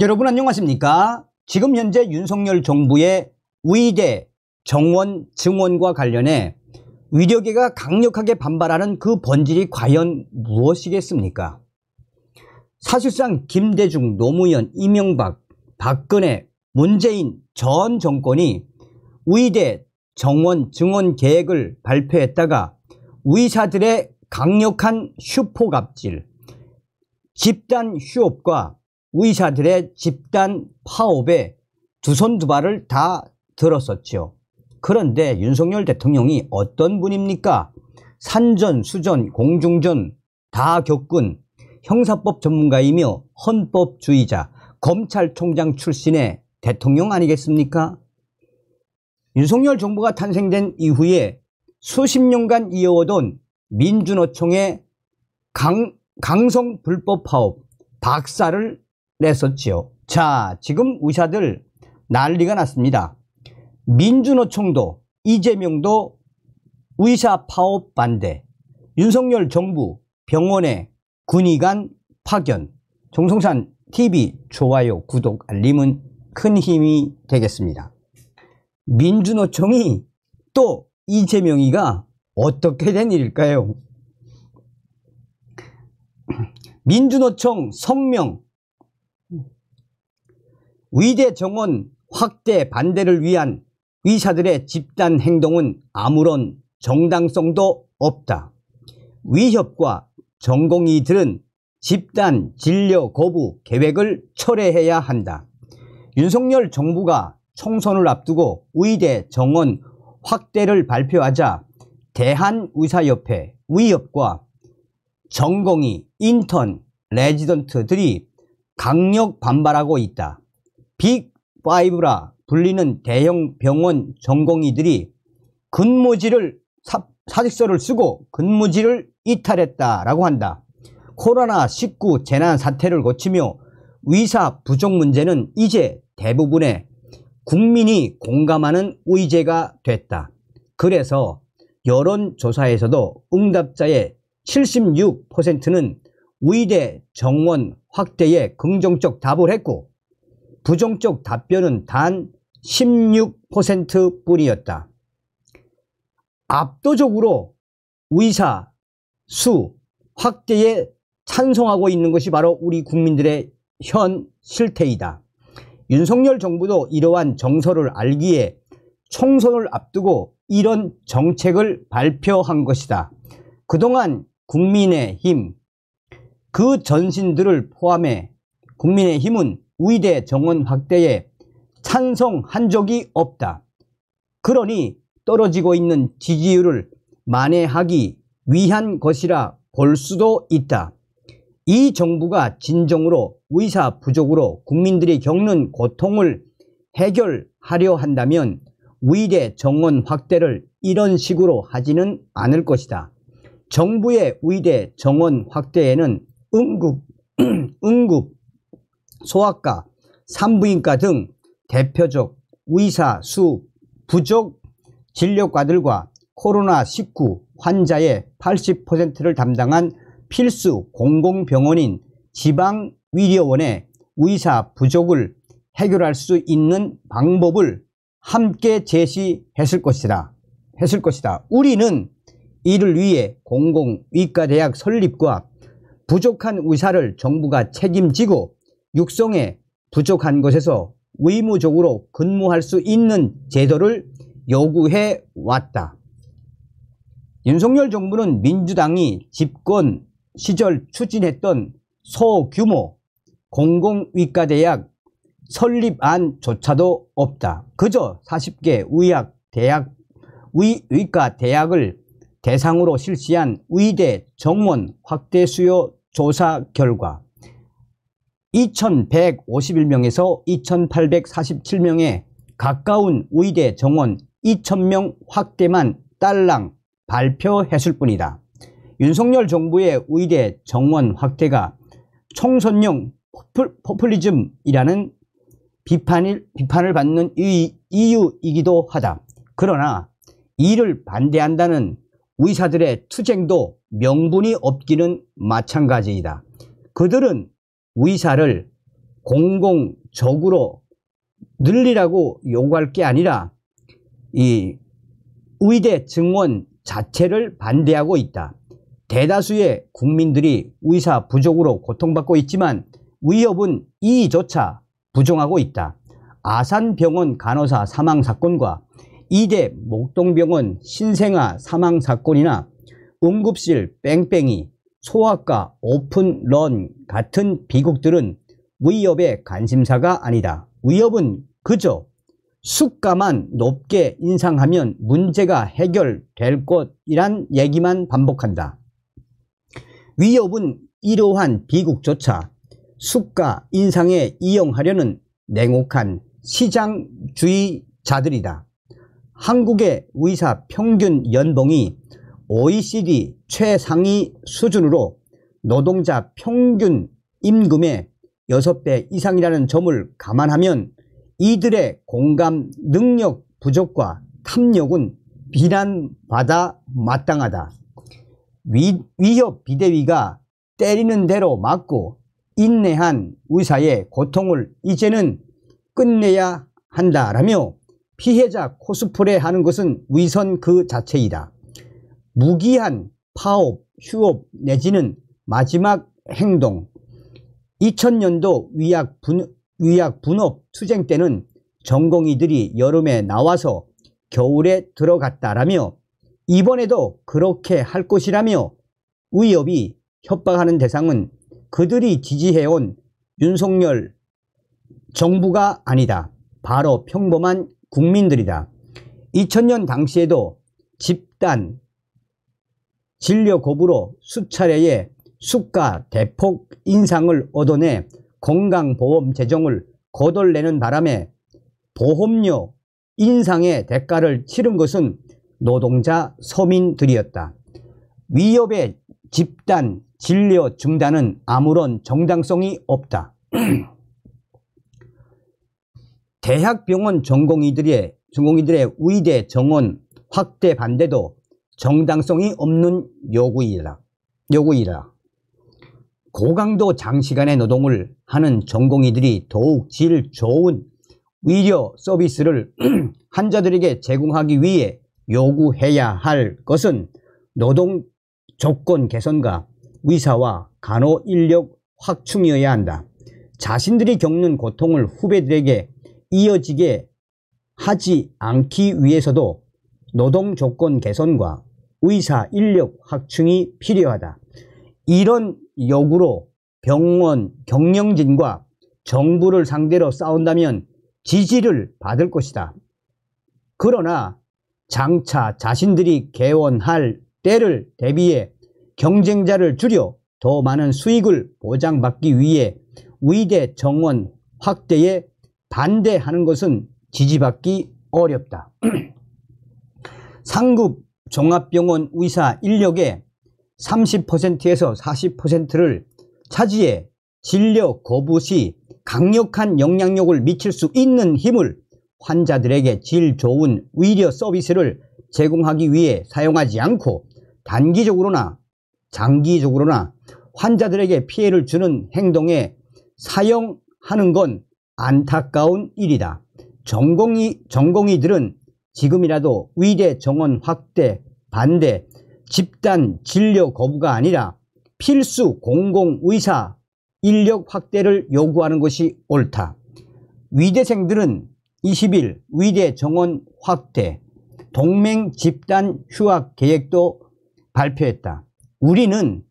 여러분 안녕하십니까? 지금 현재 윤석열 정부의 위대 정원, 증원과 관련해 위력계가 강력하게 반발하는 그 본질이 과연 무엇이겠습니까? 사실상 김대중, 노무현, 이명박, 박근혜, 문재인 전 정권이 위대 정원, 증원 계획을 발표했다가 의사들의 강력한 슈퍼갑질, 집단 휴업과 의사들의 집단 파업에 두 손 두 발을 다 들었었지요. 그런데 윤석열 대통령이 어떤 분입니까? 산전, 수전, 공중전 다 겪은 형사법 전문가이며 헌법주의자, 검찰총장 출신의 대통령 아니겠습니까? 윤석열 정부가 탄생된 이후에 수십 년간 이어오던 민주노총의 강, 강성 불법 파업, 박살을 냈었지요. 자, 지금 의사들 난리가 났습니다. 민주노총도 이재명도 의사 파업 반대, 윤석열 정부 병원에 군의관 파견, 종성산 TV 좋아요, 구독, 알림은 큰 힘이 되겠습니다. 민주노총이 또 이재명이가 어떻게 된 일일까요? 민주노총 성명 위대 정원 확대 반대를 위한 의사들의 집단 행동은 아무런 정당성도 없다. 위협과 전공의들은 집단 진료 거부 계획을 철회해야 한다. 윤석열 정부가 총선을 앞두고 의대 정원 확대를 발표하자 대한의사협회 위협과 전공의, 인턴, 레지던트들이 강력 반발하고 있다. 빅5라 불리는 대형 병원 전공의들이 근무지를 사, 사직서를 쓰고 근무지를 이탈했다라고 한다. 코로나19 재난 사태를 거치며 의사 부족 문제는 이제 대부분의 국민이 공감하는 의제가 됐다. 그래서 여론조사에서도 응답자의 76%는 의대 정원 확대에 긍정적 답을 했고 부정적 답변은 단 16% 뿐이었다. 압도적으로 의사 수 확대에 찬성하고 있는 것이 바로 우리 국민들의 현 실태이다. 윤석열 정부도 이러한 정서를 알기에 총선을 앞두고 이런 정책을 발표한 것이다. 그동안 국민의힘 그 전신들을 포함해 국민의힘은 위대 정원 확대에 찬성한 적이 없다. 그러니 떨어지고 있는 지지율을 만회하기 위한 것이라 볼 수도 있다. 이 정부가 진정으로 의사 부족으로 국민들이 겪는 고통을 해결하려 한다면 의대 정원 확대를 이런 식으로 하지는 않을 것이다. 정부의 의대 정원 확대에는 응급, 응급 소아과, 산부인과 등 대표적 의사 수 부족 진료과들과 코로나19 환자의 80%를 담당한 필수 공공병원인 지방의료원의 의사 부족을 해결할 수 있는 방법을 함께 제시했을 것이다. 했을 것이다. 우리는 이를 위해 공공의과대학 설립과 부족한 의사를 정부가 책임지고 육성에 부족한 것에서 의무적으로 근무할 수 있는 제도를 요구해 왔다. 윤석열 정부는 민주당이 집권 시절 추진했던 소규모 공공위과대학 설립안조차도 없다. 그저 40개 의학 대학 위 의과 대학을 대상으로 실시한 의대 정원 확대 수요 조사 결과 2,151명에서 2 8 4 7명의 가까운 의대 정원 2,000명 확대만 딸랑 발표했을 뿐이다. 윤석열 정부의 의대 정원 확대가 총선용 포퓰리즘이라는 비판을, 비판을 받는 이유이기도 하다. 그러나 이를 반대한다는 의사들의 투쟁도 명분이 없기는 마찬가지이다. 그들은 의사를 공공적으로 늘리라고 요구할 게 아니라 이 의대 증원 자체를 반대하고 있다. 대다수의 국민들이 의사 부족으로 고통받고 있지만 위협은 이조차 부정하고 있다. 아산병원 간호사 사망 사건과 이대 목동병원 신생아 사망 사건이나 응급실 뺑뺑이 소아과, 오픈런 같은 비극들은 위협의 관심사가 아니다. 위협은 그저 수가만 높게 인상하면 문제가 해결될 것이란 얘기만 반복한다. 위협은 이러한 비극조차 수가 인상에 이용하려는 냉혹한 시장주의자들이다. 한국의 의사 평균 연봉이 OECD 최상위 수준으로 노동자 평균 임금의 6배 이상이라는 점을 감안하면 이들의 공감 능력 부족과 탐욕은 비난받아 마땅하다. 위, 위협 비대위가 때리는 대로 맞고 인내한 의사의 고통을 이제는 끝내야 한다라며 피해자 코스프레 하는 것은 위선 그 자체이다. 무기한 파업, 휴업 내지는 마지막 행동 2000년도 위약, 분, 위약 분업 투쟁 때는 전공의들이 여름에 나와서 겨울에 들어갔다라며 이번에도 그렇게 할 것이라며 위협이 협박하는 대상은 그들이 지지해온 윤석열 정부가 아니다. 바로 평범한 국민들이다. 2000년 당시에도 집단, 진료 고부로 수차례의 수가 대폭 인상을 얻어내 건강보험 재정을 거덜내는 바람에 보험료 인상의 대가를 치른 것은 노동자 서민들이었다. 위협의 집단 진료 중단은 아무런 정당성이 없다. 대학병원 전공의들의 전공의들의 의대 정원 확대 반대도 정당성이 없는 요구이라. 요구이라. 고강도 장시간의 노동을 하는 전공의들이 더욱 질 좋은 의료 서비스를 환자들에게 제공하기 위해 요구해야 할 것은 노동 조건 개선과 의사와 간호 인력 확충이어야 한다. 자신들이 겪는 고통을 후배들에게 이어지게 하지 않기 위해서도 노동 조건 개선과 의사, 인력 확충이 필요하다. 이런 요구로 병원, 경영진과 정부를 상대로 싸운다면 지지를 받을 것이다. 그러나 장차 자신들이 개원할 때를 대비해 경쟁자를 줄여 더 많은 수익을 보장받기 위해 위대 정원 확대에 반대하는 것은 지지받기 어렵다. 상급 종합병원 의사 인력의 30%에서 40%를 차지해 진료 거부 시 강력한 영향력을 미칠 수 있는 힘을 환자들에게 질 좋은 의료 서비스를 제공하기 위해 사용하지 않고 단기적으로나 장기적으로나 환자들에게 피해를 주는 행동에 사용하는 건 안타까운 일이다. 전공의, 전공의들은 지금이라도 의대 정원 확대 반대 집단 진료 거부가 아니라 필수 공공의사 인력 확대를 요구하는 것이 옳다. 위대생들은 20일 위대 정원 확대, 동맹 집단 휴학 계획도 발표했다. 우리는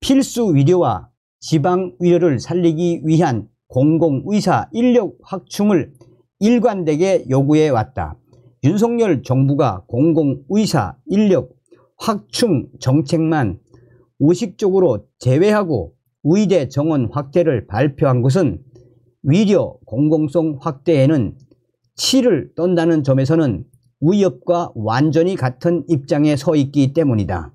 필수 위료와 지방 위료를 살리기 위한 공공의사 인력 확충을 일관되게 요구해 왔다. 윤석열 정부가 공공의사 인력 확충 정책만 우식적으로 제외하고 의대 정원 확대를 발표한 것은 위려 공공성 확대에는 치를 떤다는 점에서는 위협과 완전히 같은 입장에 서 있기 때문이다.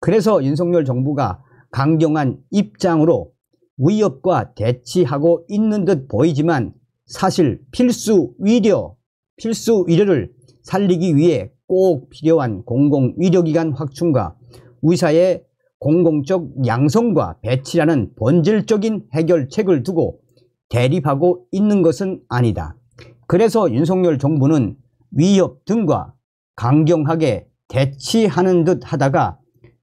그래서 윤석열 정부가 강경한 입장으로 위협과 대치하고 있는 듯 보이지만 사실 필수 위려, 필수 위려를 살리기 위해 꼭 필요한 공공 의료기관 확충과 의사의 공공적 양성과 배치라는 본질적인 해결책을 두고 대립하고 있는 것은 아니다. 그래서 윤석열 정부는 위협 등과 강경하게 대치하는 듯 하다가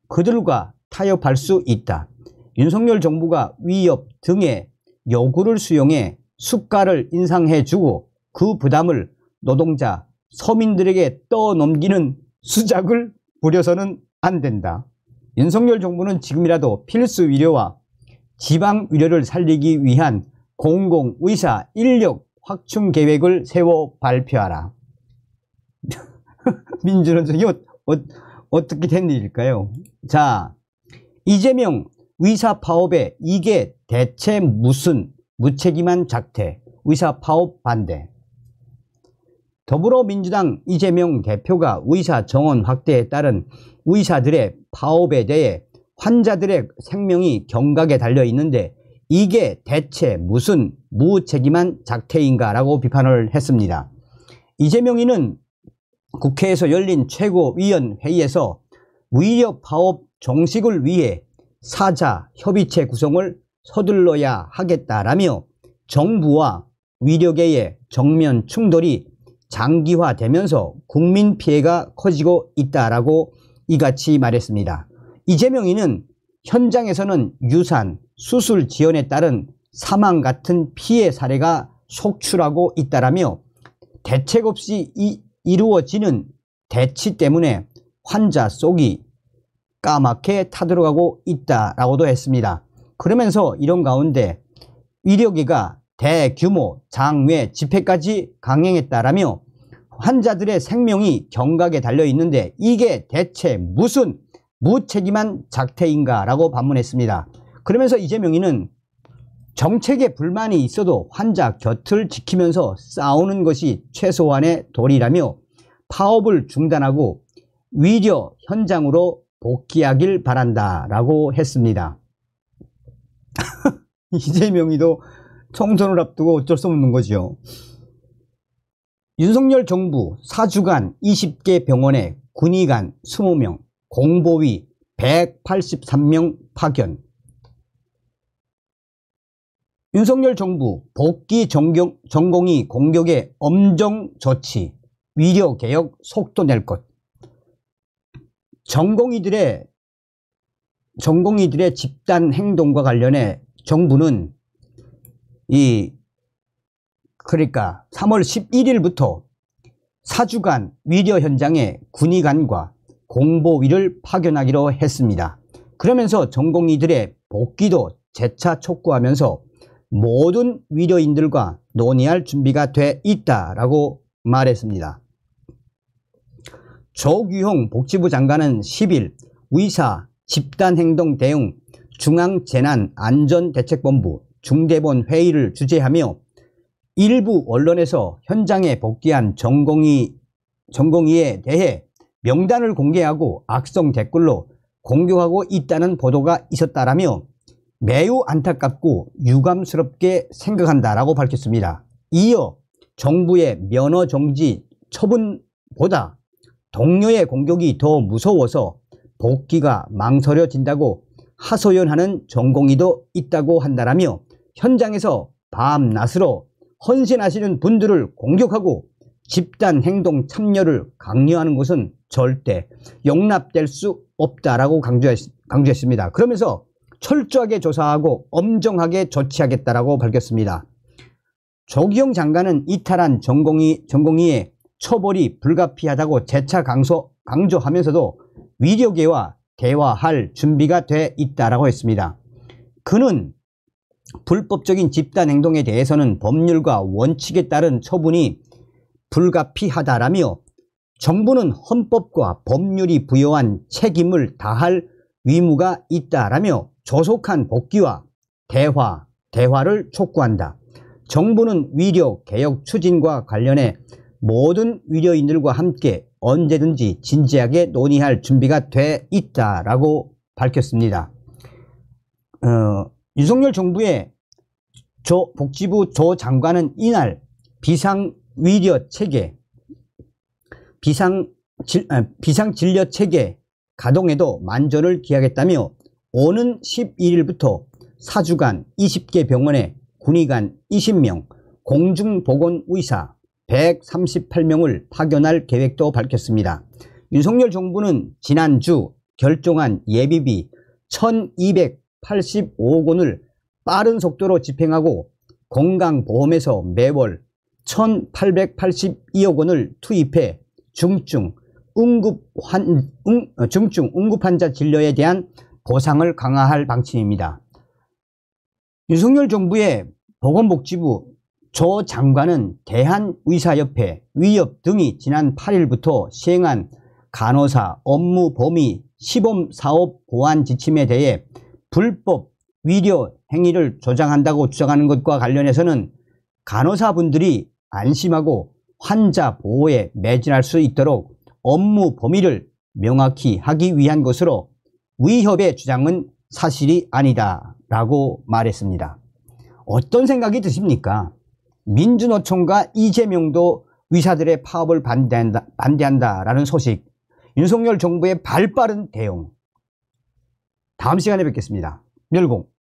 그들과 타협할 수 있다. 윤석열 정부가 위협 등의 요구를 수용해 수가를 인상해주고 그 부담을 노동자 서민들에게 떠넘기는 수작을 부려서는 안 된다. 윤석열 정부는 지금이라도 필수 의료와 지방 의료를 살리기 위한 공공의사 인력 확충 계획을 세워 발표하라. 민주노총 이거 어, 어, 어떻게 된 일일까요? 자 이재명 의사 파업에 이게 대체 무슨 무책임한 작태 의사 파업 반대 더불어민주당 이재명 대표가 의사 정원 확대에 따른 의사들의 파업에 대해 환자들의 생명이 경각에 달려 있는데 이게 대체 무슨 무책임한 작태인가라고 비판을 했습니다. 이재명이는 국회에서 열린 최고위원회의에서 위력 파업 종식을 위해 사자 협의체 구성을 서둘러야 하겠다라며 정부와 위력의 정면 충돌이 장기화되면서 국민 피해가 커지고 있다라고 이같이 말했습니다. 이재명이는 현장에서는 유산, 수술 지연에 따른 사망 같은 피해 사례가 속출하고 있다라며 대책 없이 이, 이루어지는 대치 때문에 환자 속이 까맣게 타들어가고 있다라고도 했습니다. 그러면서 이런 가운데 의료계가 대규모 장외 집회까지 강행했다라며 환자들의 생명이 경각에 달려 있는데 이게 대체 무슨 무책임한 작태인가라고 반문했습니다. 그러면서 이재명이는 정책에 불만이 있어도 환자 곁을 지키면서 싸우는 것이 최소한의 도리라며 파업을 중단하고 위려 현장으로 복귀하길 바란다라고 했습니다. 이재명이도 총선을 앞두고 어쩔 수 없는 거지요. 윤석열 정부 4주간 20개 병원에 군의관 20명, 공보위 183명 파견. 윤석열 정부 복귀 정경, 전공이 공격에 엄정 조치, 위려개혁 속도 낼 것. 전공의들의 전공의들의 집단 행동과 관련해 정부는 이 그러니까 3월 11일부터 4주간 위려 현장에 군의관과 공보위를 파견하기로 했습니다. 그러면서 전공의들의 복귀도 재차 촉구하면서 모든 위려인들과 논의할 준비가 돼 있다라고 말했습니다. 조규홍 복지부 장관은 10일 의사 집단행동 대응 중앙재난안전대책본부 중대본 회의를 주재하며 일부 언론에서 현장에 복귀한 전공이 정공이에 대해 명단을 공개하고 악성 댓글로 공격하고 있다는 보도가 있었다라며 매우 안타깝고 유감스럽게 생각한다라고 밝혔습니다. 이어 정부의 면허 정지 처분보다 동료의 공격이 더 무서워서 복귀가 망설여진다고 하소연하는 전공이도 있다고 한다라며 현장에서 밤낮으로 헌신하시는 분들을 공격하고 집단 행동 참여를 강요하는 것은 절대 용납될 수 없다라고 강조했, 습니다 그러면서 철저하게 조사하고 엄정하게 조치하겠다라고 밝혔습니다. 조기영 장관은 이탈한 전공이, 전공의의 처벌이 불가피하다고 재차 강소, 강조하면서도 위력계와 대화할 준비가 돼 있다라고 했습니다. 그는 불법적인 집단 행동에 대해서는 법률과 원칙에 따른 처분이 불가피하다라며 정부는 헌법과 법률이 부여한 책임을 다할 의무가 있다라며 조속한 복귀와 대화, 대화를 촉구한다. 정부는 위력 개혁 추진과 관련해 모든 위려인들과 함께 언제든지 진지하게 논의할 준비가 돼 있다라고 밝혔습니다. 어, 윤석열 정부의 조, 복지부 조 장관은 이날 비상위려 체계, 비상, 질, 아, 비상진료 체계 가동에도 만전을 기하겠다며 오는 11일부터 4주간 20개 병원에 군의관 20명, 공중보건의사 138명을 파견할 계획도 밝혔습니다. 윤석열 정부는 지난주 결정한 예비비 1200 85억 원을 빠른 속도로 집행하고 건강보험에서 매월 1882억 원을 투입해 중증 응급 환, 응, 어, 중증 응급 환자 진료에 대한 보상을 강화할 방침입니다. 윤석열 정부의 보건복지부 조 장관은 대한의사협회 위협 등이 지난 8일부터 시행한 간호사 업무 범위 시범 사업 보완 지침에 대해 불법 위료 행위를 조장한다고 주장하는 것과 관련해서는 간호사분들이 안심하고 환자 보호에 매진할 수 있도록 업무 범위를 명확히 하기 위한 것으로 위협의 주장은 사실이 아니다 라고 말했습니다. 어떤 생각이 드십니까? 민주노총과 이재명도 의사들의 파업을 반대한다, 반대한다라는 소식, 윤석열 정부의 발빠른 대응, 다음 시간에 뵙겠습니다. 멸공